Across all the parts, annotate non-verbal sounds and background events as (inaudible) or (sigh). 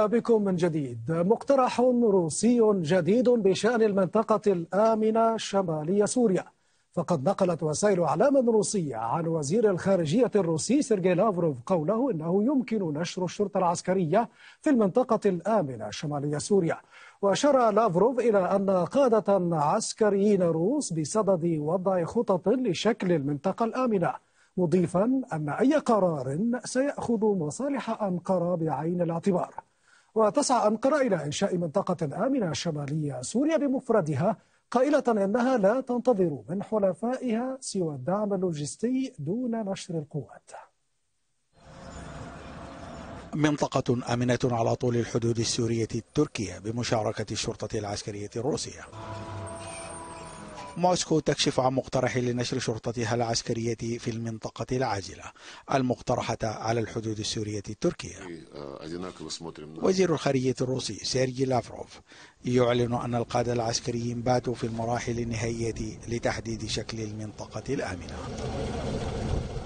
بكم من جديد مقترح روسي جديد بشأن المنطقة الآمنة شمالية سوريا فقد نقلت وسائل أعلام روسية عن وزير الخارجية الروسي سيرجي لافروف قوله إنه يمكن نشر الشرطة العسكرية في المنطقة الآمنة شمالية سوريا وأشار لافروف إلى أن قادة عسكريين روس بصدد وضع خطط لشكل المنطقة الآمنة مضيفا أن أي قرار سيأخذ مصالح أنقرة بعين الاعتبار وتسعى أنقرة إلى إنشاء منطقة آمنة شمالية سوريا بمفردها قائلة أنها لا تنتظر من حلفائها سوى الدعم اللوجستي دون نشر القوات منطقة آمنة على طول الحدود السورية التركية بمشاركة الشرطة العسكرية الروسية موسكو تكشف عن مقترح لنشر شرطتها العسكرية في المنطقة العاجلة المقترحة على الحدود السورية التركية آه، وزير الخارجية الروسي سيرجي لافروف يعلن أن القادة العسكريين باتوا في المراحل النهائية لتحديد شكل المنطقة الآمنة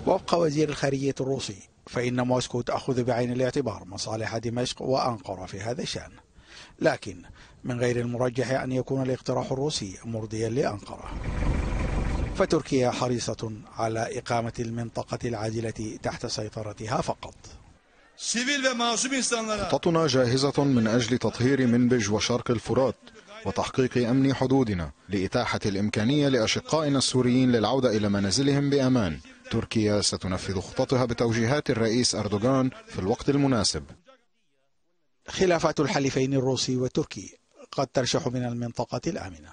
وفق وزير الخارجية الروسي فإن موسكو تأخذ بعين الاعتبار مصالح دمشق وأنقرة في هذا الشأن لكن من غير المرجح أن يكون الاقتراح الروسي مرضيا لأنقرة فتركيا حريصة على إقامة المنطقة العادله تحت سيطرتها فقط خطتنا جاهزة من أجل تطهير منبج وشرق الفرات وتحقيق أمن حدودنا لإتاحة الإمكانية لأشقائنا السوريين للعودة إلى منازلهم بأمان تركيا ستنفذ خططها بتوجيهات الرئيس أردوغان في الوقت المناسب خلافات الحليفين الروسي والتركي قد ترشح من المنطقة الآمنة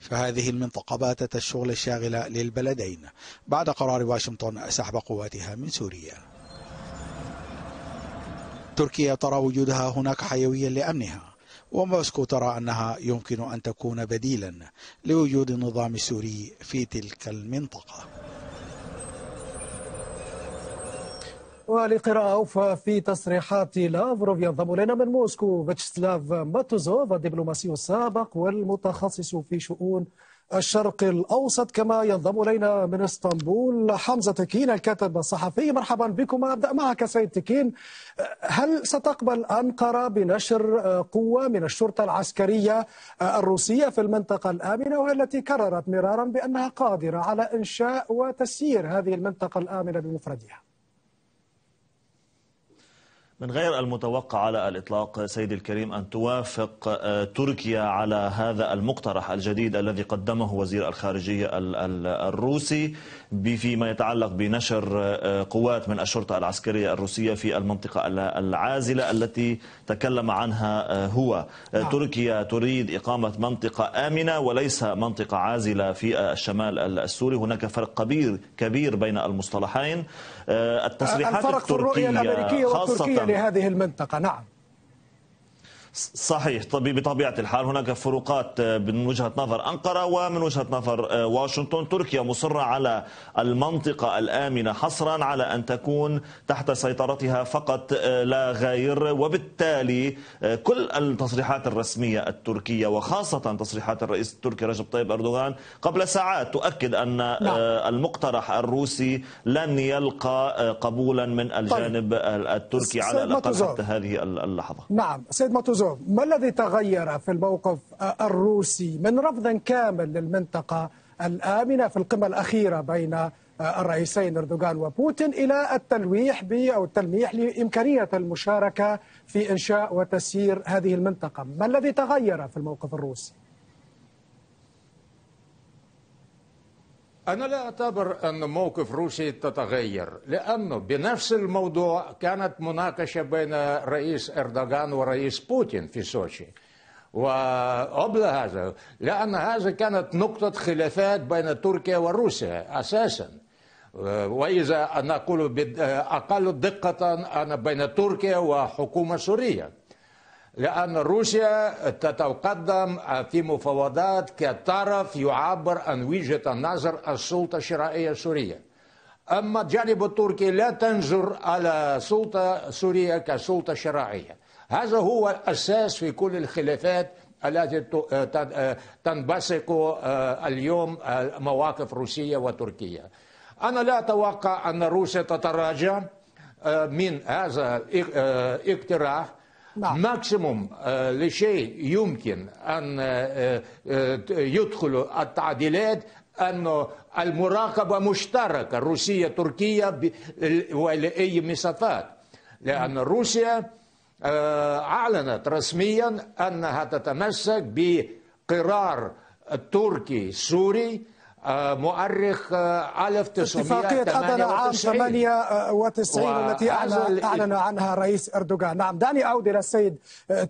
فهذه المنطقة باتت الشغل الشاغل للبلدين بعد قرار واشنطن سحب قواتها من سوريا تركيا ترى وجودها هناك حيويا لأمنها وموسكو ترى أنها يمكن أن تكون بديلا لوجود النظام السوري في تلك المنطقة ولقراءة وللقراءة في تصريحات لافروف ينضم إلينا من موسكو فيتشسلاف ماتوزوف الدبلوماسي السابق والمتخصص في شؤون الشرق الأوسط كما ينضم إلينا من اسطنبول حمزة تكين الكاتب الصحفي مرحبا بكم أبدأ معك سيد تكين هل ستقبل أنقرة بنشر قوة من الشرطة العسكرية الروسية في المنطقة الآمنة والتي كررت مرارا بأنها قادرة على إنشاء وتسيير هذه المنطقة الآمنة بمفردها من غير المتوقع على الإطلاق سيد الكريم أن توافق آه، تركيا على هذا المقترح الجديد الذي قدمه وزير الخارجية الروسي فيما يتعلق بنشر آه، قوات من الشرطة العسكرية الروسية في المنطقة العازلة التي تكلم عنها آه، هو نعم. تركيا تريد إقامة منطقة آمنة وليس منطقة عازلة في الشمال السوري هناك فرق كبير كبير بين المصطلحين التصريحات الفرق التركية في الرؤية الأمريكية خاصة لهذه المنطقة نعم صحيح بطبيعة الحال هناك فروقات آه، من وجهة نظر أنقرة ومن وجهة نظر آه، واشنطن تركيا مصرة على المنطقة الآمنة حصرا على أن تكون تحت سيطرتها فقط آه، لا غير وبالتالي كل التصريحات الرسمية التركية وخاصة تصريحات الرئيس التركي رجب طيب أردوغان قبل ساعات تؤكد أن نعم. المقترح الروسي لن يلقى قبولا من طيب. الجانب طيب. التركي على الأقل حتى هذه اللحظة نعم سيد ماتوزو اليوم ما الذي تغير في الموقف الروسي من رفض كامل للمنطقة الآمنة في القمة الأخيرة بين الرئيسين اردوغان وبوتين الى التلويح ب او التلميح لامكانيه المشاركه في انشاء وتسيير هذه المنطقه، ما الذي تغير في الموقف الروسي؟ أنا لا أعتبر أن موقف روسيا تتغير لأنه بنفس الموضوع كانت مناقشة بين رئيس أردوغان ورئيس بوتين في سوشي وقبل هذا لأن هذا كانت نقطة خلافات بين تركيا وروسيا أساسا وإذا نقول أقل دقة أنا بين تركيا وحكومة سورية لأن روسيا تتقدم في مفاوضات كطرف يعبر عن وجهة النظر السلطة الشرعية السورية أما الجانب التركي لا تنظر على سلطة سورية كسلطة شرعية هذا هو الأساس في كل الخلافات التي تنبثق آه، اليوم آه، مواقف روسية وتركية أنا لا أتوقع أن روسيا تتراجع آه، من هذا الاقتراح نعم. ماكسيموم آه، لشيء يمكن أن آه، آه، يدخل التعديلات أن المراقبة مشتركة روسيا تركيا ولأي مسافات لأن روسيا أعلنت رسميا أنها تتمسك بقرار التركي السوري آه، مؤرخ 1990 آه، اتفاقية أذن عام 98 آه، و... التي أعلن, أعلن عنها رئيس أردوغان نعم دعني أعود إلى السيد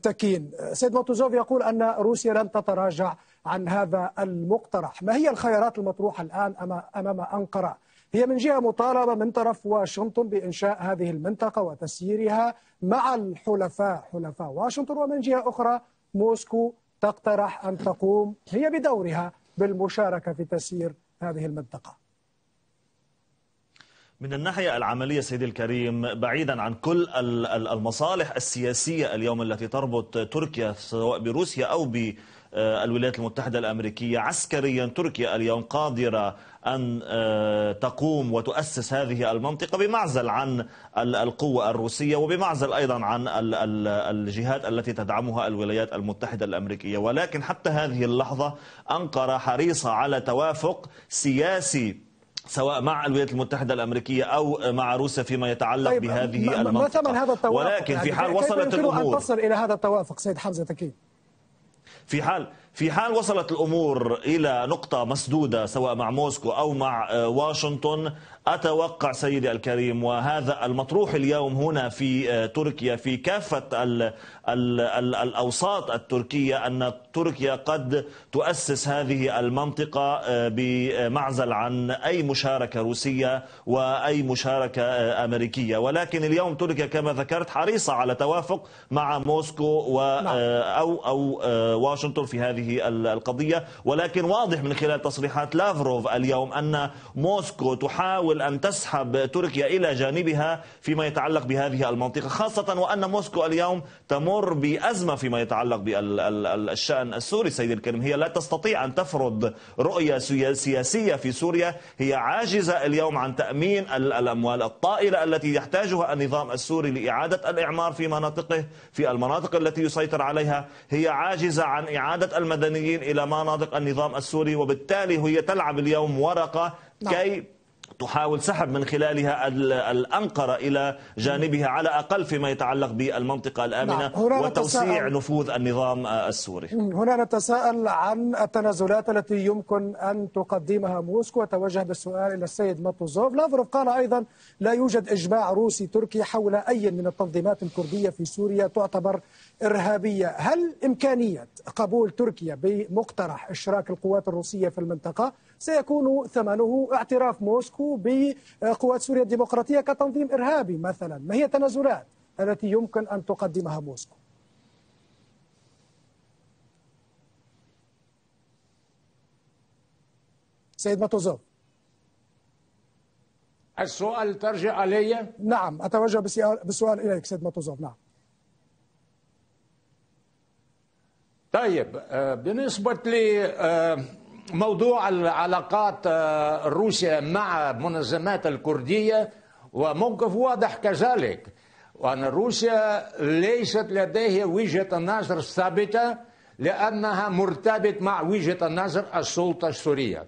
تكين سيد موتوزوف يقول أن روسيا لن تتراجع عن هذا المقترح ما هي الخيارات المطروحة الآن أمام أنقرة هي من جهة مطالبة من طرف واشنطن بإنشاء هذه المنطقة وتسييرها مع الحلفاء حلفاء واشنطن ومن جهة أخرى موسكو تقترح أن تقوم هي بدورها بالمشاركة في تسيير هذه المنطقة من الناحية العملية سيدي الكريم بعيدا عن كل المصالح السياسية اليوم التي تربط تركيا سواء بروسيا أو بالولايات المتحدة الأمريكية عسكريا تركيا اليوم قادرة أن آه، تقوم وتؤسس هذه المنطقة بمعزل عن القوة الروسية وبمعزل أيضا عن الجهات التي تدعمها الولايات المتحدة الأمريكية ولكن حتى هذه اللحظة أنقرة حريصة على توافق سياسي سواء مع الولايات المتحدة الأمريكية أو مع روسيا فيما يتعلق طيب بهذه ما المنطقة ما ثمن هذا التوافق ولكن في يعني حال وصلت الأمور أن تصل إلى هذا التوافق سيد حمزة تكين في حال في حال وصلت الأمور إلى نقطة مسدودة سواء مع موسكو أو مع آه، واشنطن أتوقع سيدي الكريم وهذا المطروح اليوم هنا في آه، تركيا في كافة الأوساط التركية أن تركيا قد تؤسس هذه المنطقة آه، بمعزل عن أي مشاركة روسية وأي مشاركة أمريكية ولكن اليوم تركيا كما ذكرت حريصة على توافق مع موسكو و نعم. أو أو واشنطن في هذه هذه القضية ولكن واضح من خلال تصريحات لافروف اليوم أن موسكو تحاول أن تسحب تركيا إلى جانبها فيما يتعلق بهذه المنطقة خاصة وأن موسكو اليوم تمر بأزمة فيما يتعلق بالشأن السوري سيد الكريم هي لا تستطيع أن تفرض رؤية سياسية في سوريا هي عاجزة اليوم عن تأمين الأموال الطائلة التي يحتاجها النظام السوري لإعادة الإعمار في مناطقه في المناطق التي يسيطر عليها هي عاجزة عن إعادة المد المدنيين إلى مناطق النظام السوري وبالتالي هي تلعب اليوم ورقة نعم. كي تحاول سحب من خلالها الأنقرة إلى جانبها على أقل فيما يتعلق بالمنطقة الآمنة نعم. وتوسيع نفوذ النظام آه، السوري هنا نتساءل عن التنازلات التي يمكن أن تقدمها موسكو وتوجه بالسؤال إلى السيد ماتوزوف لافروف قال أيضا لا يوجد إجماع روسي تركي حول أي من التنظيمات الكردية في سوريا تعتبر إرهابية هل إمكانية قبول تركيا بمقترح إشراك القوات الروسية في المنطقة سيكون ثمنه اعتراف موسكو بقوات سوريا الديمقراطية كتنظيم إرهابي مثلا ما هي التنازلات التي يمكن أن تقدمها موسكو سيد ماتوزوف السؤال ترجع الي؟ نعم اتوجه بالسؤال اليك سيد ماتوزوف نعم. طيب آه، بالنسبه لي آه، موضوع العلاقات آه، روسيا مع منظمات الكردية وموقف واضح كذلك وأن روسيا ليست لديها وجهة نظر ثابتة لأنها مرتبط مع وجهة نظر السلطة السورية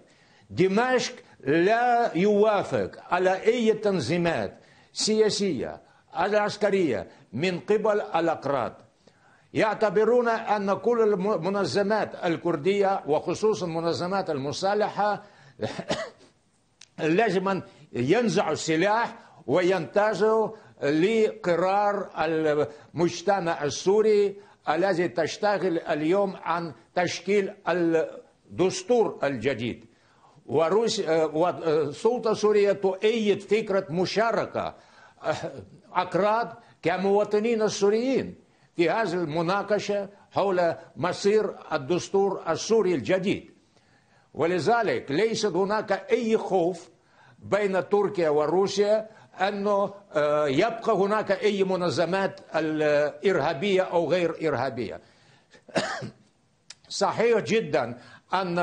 دمشق لا يوافق على أي تنظيمات سياسية العسكرية من قبل الاقراط. يعتبرون أن كل المنظمات الكردية وخصوصا المنظمات المسلحه (coughs) لازم ينزع ينزعوا السلاح وينتهزوا لقرار المجتمع السوري الذي تشتغل اليوم عن تشكيل الدستور الجديد وروسيا والسلطة السورية تؤيد فكرة مشاركة أكراد كمواطنين السوريين في هذه المناقشه حول مصير الدستور السوري الجديد ولذلك ليس هناك اي خوف بين تركيا وروسيا انه آه، يبقى هناك اي منظمات الارهابيه او غير ارهابيه. (coughs) صحيح جدا ان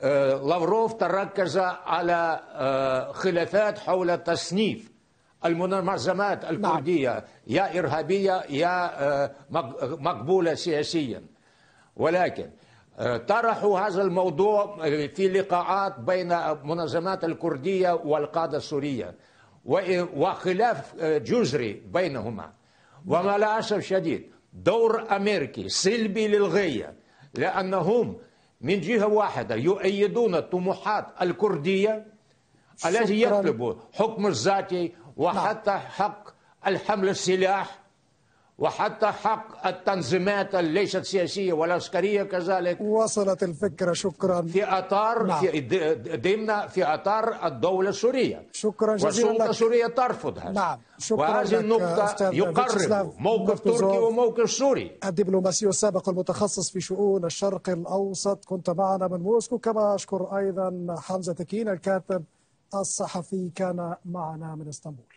آه، لافروف تركز على آه، خلافات حول تصنيف المنظمات نعم. الكردية يا إرهابية يا آه، مقبولة سياسيا ولكن آه، طرحوا هذا الموضوع آه، في لقاءات بين منظمات الكردية والقادة السورية وخلاف جذري بينهما ومع الأسف شديد دور أمريكي سلبي للغاية لأنهم من جهة واحدة يؤيدون الطموحات الكردية التي يطلبوا حكم الذاتي نعم. وحتى حق الحمل السلاح وحتى حق التنظيمات ليست سياسية ولا عسكرية كذلك وصلت الفكرة شكرا في أطار نعم. في ضمن في أطار الدولة السورية شكرا جزيلا والسلطة لك. السورية ترفض هذا نعم شكرا وهذه النقطة يقرب موقف تركي وموقف سوري الدبلوماسي السابق المتخصص في شؤون الشرق الأوسط كنت معنا من موسكو كما أشكر أيضا حمزة تكين الكاتب الصحفي كان معنا من اسطنبول